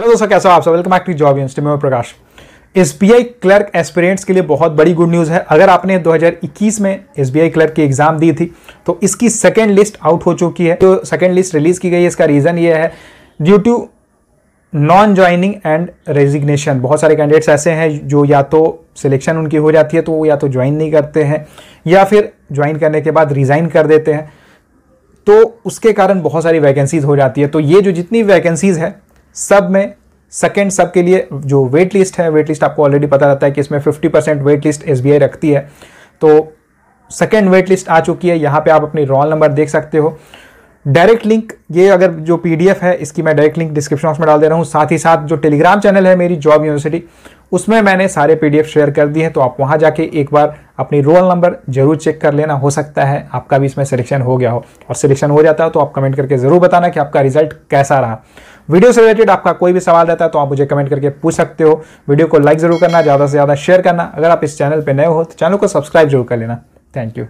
hello दोस्तों कैसा हो आप सब welcome back to job insti में प्रकाश एस क्लर्क एस्पिरेंट्स के लिए बहुत बड़ी गुड न्यूज़ है अगर आपने 2021 में एस क्लर्क की एग्ज़ाम दी थी तो इसकी सेकेंड लिस्ट आउट हो चुकी है तो सेकेंड लिस्ट रिलीज़ की गई है इसका रीज़न ये है due to non joining and resignation बहुत सारे कैंडिडेट्स ऐसे हैं जो या तो सिलेक्शन उनकी हो जाती है तो वो या तो ज्वाइन नहीं करते हैं या फिर ज्वाइन करने के बाद रिज़ाइन कर देते हैं तो उसके कारण बहुत सारी वैकेंसीज़ हो जाती है तो ये जो जितनी वैकेंसीज़ है सब में सेकेंड सब के लिए जो वेट लिस्ट है वेट लिस्ट आपको ऑलरेडी पता रहता है कि इसमें 50 परसेंट वेट लिस्ट एस रखती है तो सेकेंड वेट लिस्ट आ चुकी है यहाँ पे आप अपनी रोल नंबर देख सकते हो डायरेक्ट लिंक ये अगर जो पीडीएफ है इसकी मैं डायरेक्ट लिंक डिस्क्रिप्शन बॉक्स में डाल दे रहा हूँ साथ ही साथ जो टेलीग्राम चैनल है मेरी जॉब यूनिवर्सिटी उसमें मैंने सारे पीडीएफ शेयर कर दिए हैं तो आप वहाँ जाके एक बार अपनी रोल नंबर जरूर चेक कर लेना हो सकता है आपका भी इसमें सिलेक्शन हो गया हो और सिलेक्शन हो जाता हो तो आप कमेंट करके ज़रूर बताना कि आपका रिजल्ट कैसा रहा वीडियो से रिलेटेड आपका कोई भी सवाल रहता है तो आप मुझे कमेंट करके पूछ सकते हो वीडियो को लाइक जरूर करना ज़्यादा से ज़्यादा शेयर करना अगर आप इस चैनल पर नए हो तो चैनल को सब्सक्राइब जरूर कर लेना थैंक यू